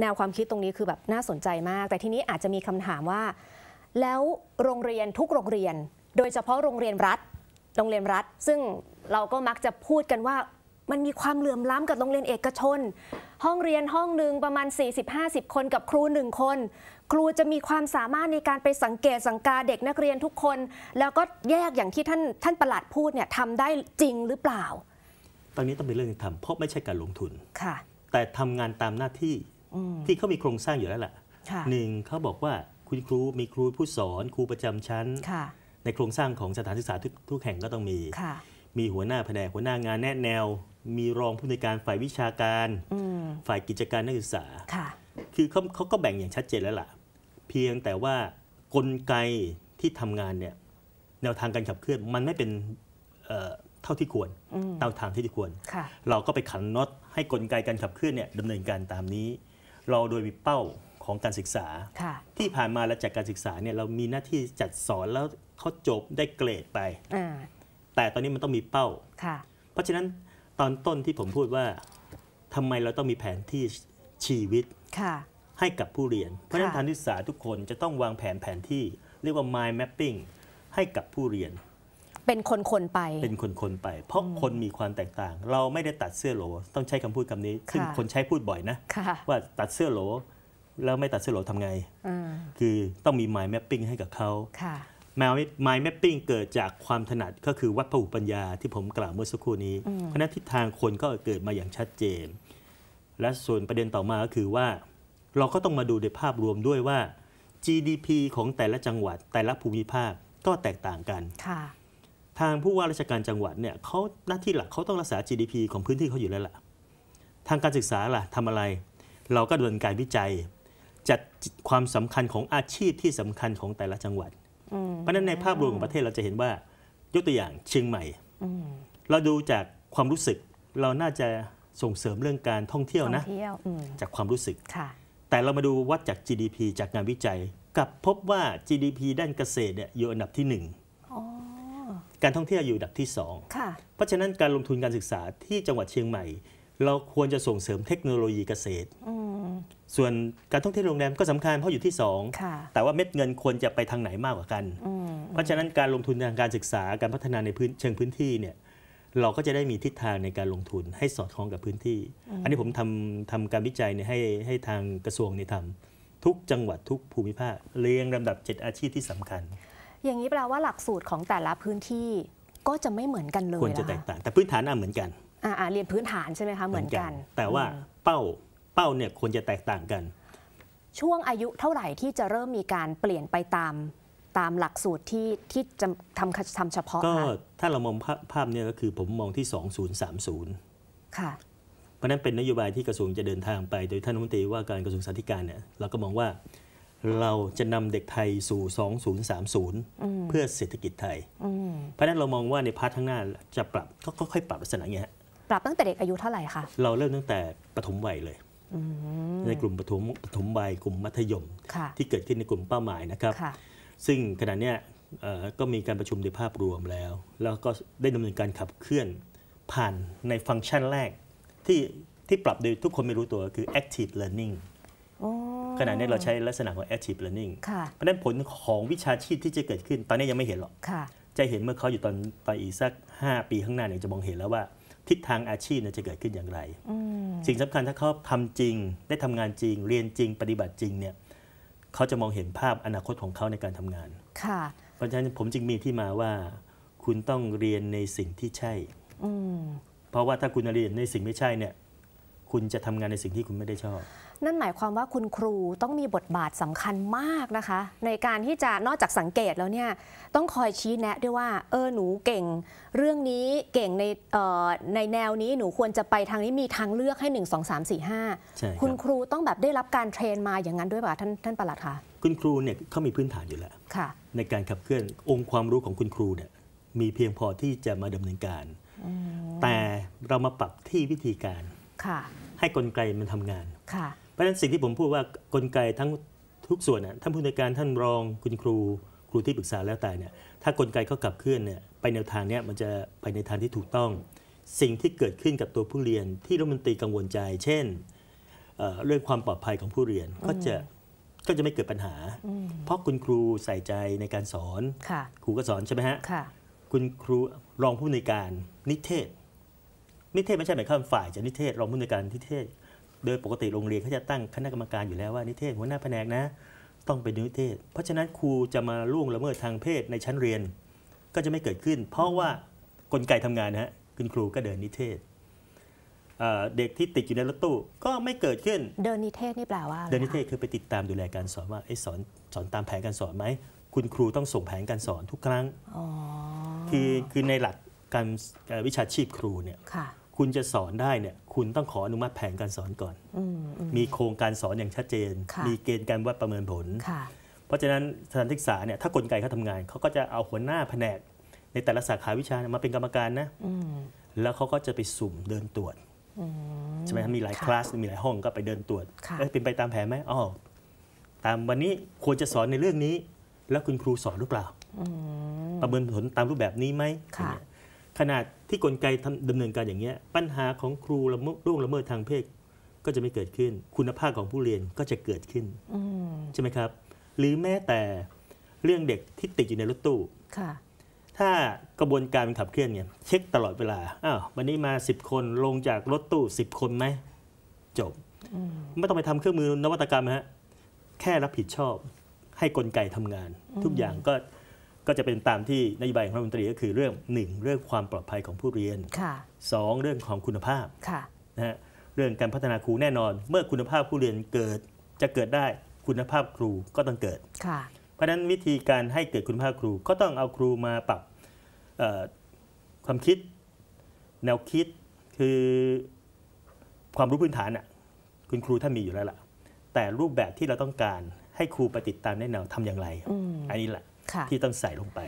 แนวความคิดตรงนี้คือแบบน่าสนใจมาก แต่ทีนี้อาจจะมีคำถามว่า แล้วโรงเรียนทุกโรงเรียน โดยเฉพาะโรงเรียนรัฐโรงเรียนรัฐ ซึ่งเราก็มักจะพูดกันว่า มันมีความเหลื่อมล้ำกับโรงเรียนเอกชน ห้องเรียนห้องหนึ่งประมาณ 40-50 คน กับครูหนึ่งคน ครูจะมีความสามารถในการไปสังเกตสังกาเด็กนักเรียนทุกคน แล้วก็แยกอย่างที่ท่านท่านประหลัดพูดเนี่ยทำได้จริงหรือเปล่า ตอนนี้ต้องเป็นเรื่องที่ทำเพราะไม่ใช่การลงทุนค่ะ แต่ทำงานตามหน้าที่ที่เขามีโครงสร้างอยู่แล้วล่ะ หนึ่ง เขาบอกว่าคุณครู มีครูผู้สอน ครูประจำชั้น ในโครงสร้างของสถานศึกษาทุกแห่งก็ต้องมี มีหัวหน้าแผนกหัวหน้างานแนะแนว มีรองผู้ในการฝ่ายวิชาการ ฝ่ายกิจการนักศึกษา คือเขาเขาก็แบ่งอย่างชัดเจนแล้วล่ะ เพียงแต่ว่ากลไกที่ทำงานเนี่ย แนวทางการขับเคลื่อนมันไม่เป็นเท่าที่ควรเท่าทางที่ควร เราก็ไปขันน็อตให้กลไกการขับเคลื่อนเนี่ยดำเนินการตามนี้เราโดยมีเป้าของการศึกษาที่ผ่านมาและจากการศึกษาเนี่ยเรามีหน้าที่จัดสอนแล้วเขาจบได้เกรดไป แต่ตอนนี้มันต้องมีเป้า เพราะฉะนั้นตอนต้นที่ผมพูดว่าทำไมเราต้องมีแผนที่ชีวิต ให้กับผู้เรียน เพราะฉะนั้นทางศึกษาทุกคนจะต้องวางแผนแผนที่เรียกว่า mind mapping ให้กับผู้เรียนเป็นคนคนไป เป็นคนคนไป เพราะคนมีความแตกต่าง เราไม่ได้ตัดเสื้อโหล ต้องใช้คำพูดคำนี้ ซึ่งคนใช้พูดบ่อยนะ ว่าตัดเสื้อโหลแล้วไม่ตัดเสื้อโหลทำไง คือต้องมี mind mapping ให้กับเขาแมวไมล์แมปปิ้งเกิดจากความถนัดก็คือวัดพหุปัญญาที่ผมกล่าวเมื่อสักครู่นี้ เพราะนั้นทิศทางคนก็เกิดมาอย่างชัดเจน และส่วนประเด็นต่อมาก็คือว่า เราก็ต้องมาดูในภาพรวมด้วยว่า GDP ของแต่ละจังหวัด แต่ละภูมิภาคก็แตกต่างกันทางผู้ว่าราชการจังหวัดเนี่ยเขาหน้าที่หลักเขาต้องรักษา GDP ของพื้นที่เขาอยู่แล้วล่ะทางการศึกษาล่ะทำอะไร เราก็ดำเนินการวิจัย จัดความสำคัญของอาชีพที่สำคัญของแต่ละจังหวัดเพราะนั้นในภาพรวมของประเทศเราจะเห็นว่ายกตัวอย่างเชียงใหม่เราดูจากความรู้สึก เราน่าจะส่งเสริมเรื่องการท่องเที่ยวนะจากความรู้สึกแต่เรามาดูวัดจาก GDP จากงานวิจัยกับพบว่า GDP ด้านเกษตรเนี่ยอยู่อันดับที่หนึ่งการท่องเที่ยวอยู่ดับที่2เพราะฉะนั้นการลงทุนการศึกษาที่จังหวัดเชียงใหม่ เราควรจะส่งเสริมเทคโนโลยีเกษตร ส่วนการท่องเที่ยวโรงแรมก็สำคัญเพราะอยู่ที่ 2 แต่ว่าเม็ดเงินควรจะไปทางไหนมากกว่ากัน เพราะฉะนั้นการลงทุนทางการศึกษาการพัฒนาในพื้นเชิงพื้นที่เนี่ยเราก็จะได้มีทิศทางในการลงทุนให้สอดคล้องกับพื้นที่ อันนี้ผมทำทำการวิจัยให้ให้ทางกระทรวงนี่ทำทุกจังหวัดทุกภูมิภาค เรียงลำดับ 7 อาชีพที่สำคัญอย่างนี้แปลว่าหลักสูตรของแต่ละพื้นที่ก็จะไม่เหมือนกันเลยควรจะแตกต่างแต่พื้นฐานน่าเหมือนกันอ่าเรียนพื้นฐานใช่ไหมคะเหมือนกัน แต่ว่าเป้าเป้าเนี่ยควรจะแตกต่างกัน ช่วงอายุเท่าไหร่ที่จะเริ่มมีการเปลี่ยนไปตามตามหลักสูตรที่ที่จะทำทำเฉพาะก็ถ้าเรามองภาพเนี่ยก็คือผมมองที่2030ค่ะเพราะนั้นเป็นนโยบายที่กระทรวงจะเดินทางไป โดยท่านรัฐมนตรีว่าการกระทรวงสาธารณสุขเนี่ยเราก็มองว่าเราจะนำเด็กไทยสู่ 2030 เพื่อเศรษฐกิจไทย เพราะนั้นเรามองว่าในพาร์ทข้างหน้า จะปรับก็ค่อยปรับลักษณะเงี้ย ปรับตั้งแต่เด็กอายุเท่าไหร่คะ เราเริ่มตั้งแต่ปฐมวัยเลย ในกลุ่มปฐมปฐมวัยกลุ่มมัธยม ที่เกิดขึ้นในกลุ่มเป้าหมายนะครับซึ่งขณะนี้ก็มีการประชุมในภาพรวมแล้ว แล้วก็ได้ดำเนินการขับเคลื่อนผ่านในฟังก์ชันแรกที่ที่ปรับโดยทุกคนไม่รู้ตัวคือ active learning ขณะนี้เราใช้ลักษณะของ active learning เพราะนั้นผลของวิชาชีพที่จะเกิดขึ้น ตอนนี้ยังไม่เห็นหรอก จะเห็นเมื่อเขาอยู่ตอนตอนอีกสัก 5 ปีข้างหน้าเนี่ยจะมองเห็นแล้วว่า ทิศทางอาชีพจะเกิดขึ้นอย่างไร สิ่งสำคัญถ้าเขาทำจริงได้ทำงานจริง เรียนจริงปฏิบัติจริงเนี่ยเขาจะมองเห็นภาพอนาคตของเขาในการทำงาน เพราะฉะนั้นผมจึงมีที่มาว่า คุณต้องเรียนในสิ่งที่ใช่ เพราะว่าถ้าคุณเรียนในสิ่งไม่ใช่เนี่ยคุณจะทำงานในสิ่งที่คุณไม่ได้ชอบ นั่นหมายความว่าคุณครูต้องมีบทบาทสำคัญมากนะคะ ในการที่จะนอกจากสังเกตแล้วเนี่ยต้องคอยชี้แนะด้วยว่า เออหนูเก่ง เรื่องนี้เก่งในในแนวนี้หนูควรจะไปทางนี้มีทางเลือกให้ 1 2 3 4 5ใช่คุณครูต้องแบบได้รับการเทรนมาอย่างนั้นด้วยป่ะท่านท่านประหลัดคะคุณครูเนี่ยเขามีพื้นฐานอยู่แล้วในการขับเคลื่อนองค์ความรู้ของคุณครูเนี่ยมีเพียงพอที่จะมาดำเนินการแต่เรามาปรับที่วิธีการให้กลไกมันทำงาน เพราะฉะนั้นสิ่งที่ผมพูดว่ากลไกทั้งทุกส่วนท่านผู้ในการท่านรองคุณครูครูที่ปรึกษาแล้วแต่เนี่ยถ้ากลไกเขากลับเคลื่อนเนี่ยไปแนวทางเนี้ยมันจะไปในทางที่ถูกต้อง สิ่งที่เกิดขึ้นกับตัวผู้เรียนที่รัฐมนตรีกังวลใจ เช่นเเรื่องความปลอดภัยของผู้เรียนก็จะก็จะไม่เกิดปัญหา เพราะคุณครูใส่ใจในการสอนครูก็สอนใช่ไหมฮะคุณครูรองผู้ในการนิเทศนิเทศไม่ใช่หมายความฝ่ายจะนิเทศรองผู้ในการนิเทศ โดยปกติโรงเรียนเขาจะตั้งคณะกรรมการอยู่แล้วว่านิเทศ หัวหน้าแผนกนะ ต้องเป็นนิเทศ เพราะฉะนั้นครูจะมาล่วงละเมิดทางเพศในชั้นเรียน ก็จะไม่เกิดขึ้น เพราะว่ากลไกทำงานนะฮะคุณครูก็เดินนิเทศเด็กที่ติดอยู่ในรถตู้ก็ไม่เกิดขึ้นเดินนิเทศนี่แปลว่าเดินนิเทศคือไปติดตามดูแลการสอนว่าไอ้สอนสอนตามแผนการสอนไหมคุณครูต้องส่งแผนการสอนทุกครั้งคือคือในหลักการวิชาชีพครูเนี่ยคุณจะสอนได้เนี่ยคุณต้องขออนุมัติแผนการสอนก่อนมมีโครงการสอนอย่างชัดเจน มีเกณฑ์การวัดประเมินผล เพราะฉะนั้นสถานศึกษาเนี่ยถ้ากลไกเขาทำงานเขาก็จะเอาหัวหน้าแผนกในแต่ละสาขาวิชามาเป็นกรรมการนะแล้วเขาก็จะไปสุ่มเดินตรวจใช่ไหมมีหลายคลาสมีหลายห้องก็ไปเดินตรวจเป็นไปตามแผนไหมอ๋อตามวันนี้ควรจะสอนในเรื่องนี้ แล้วคุณครูสอนหรือเปล่าประเมินผลตามรูปแบบนี้ไหมขนาดที่กลไกดำเนินการอย่างเงี้ย ปัญหาของครูละมล่วงละเมิดทางเพศก็จะไม่เกิดขึ้น คุณภาพของผู้เรียนก็จะเกิดขึ้นใช่ไหมครับ หรือแม้แต่เรื่องเด็กที่ติดอยู่ในรถตู้ถ้ากระบวนการมันขับเคลื่อนเนี่ยเช็คตลอดเวลาอ้าววันนี้มา 10คนลงจากรถตู้10คนไหมจบมไม่ต้องไปทำเครื่องมือนวัตกรรมฮะแค่รับผิดชอบให้กลไกทำงาน ทุกอย่างก็ก็จะเป็นตามที่นโยบายของรัฐมนตรีก็คือเรื่อง 1 เรื่องความปลอดภัยของผู้เรียนสองเรื่องของคุณภาพนะฮะเรื่องการพัฒนาครูแน่นอนเมื่อคุณภาพผู้เรียนเกิดจะเกิดได้คุณภาพครูก็ต้องเกิด เพราะฉะนั้นวิธีการให้เกิดคุณภาพครูก็ต้องเอาครูมาปรับความคิดแนวคิด คือความรู้พื้นฐานอ่ะคุณครูท่านมีอยู่แล้วล่ะแต่รูปแบบที่เราต้องการให้ครูไปติดตามแน่นอนทำอย่างไร อันนี้แหละที่ต้องใส่ลงไป